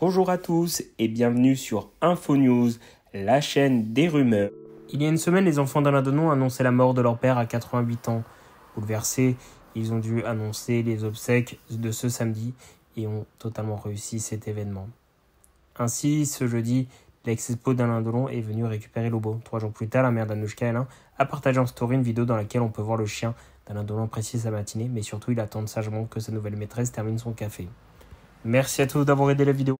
Bonjour à tous et bienvenue sur InfoNews, la chaîne des rumeurs. Il y a une semaine, les enfants d'Alain Denon annonçaient la mort de leur père à 88 ans. Bouleversés, ils ont dû annoncer les obsèques de ce samedi et ont totalement réussi cet événement. Ainsi, ce jeudi, l'ex-expo d'Alain Delon est venu récupérer Lobo. Trois jours plus tard, la mère d'Anouchka Alain a partagé en story une vidéo dans laquelle on peut voir le chien d'Alain Delon apprécier sa matinée, mais surtout il attend sagement que sa nouvelle maîtresse termine son café. Merci à tous d'avoir aidé la vidéo.